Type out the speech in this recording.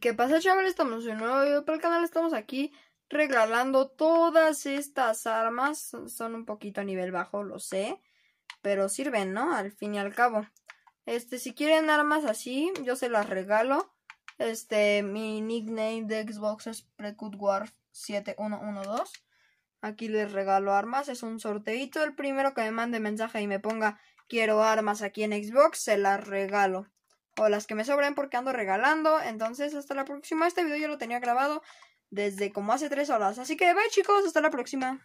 ¿Qué pasa chavales? Estamos en un nuevo video para el canal, estamos aquí regalando todas estas armas Son un poquito a nivel bajo, lo sé Pero sirven, ¿no? Al fin y al cabo Este, si quieren armas así, yo se las regalo Este, mi nickname de Xbox es Precut 7112 Aquí les regalo armas, es un sorteito El primero que me mande mensaje y me ponga Quiero armas aquí en Xbox, se las regalo o las que me sobren porque ando regalando. Entonces, hasta la próxima. Este video yo lo tenía grabado desde como hace tres horas. Así que bye chicos, hasta la próxima.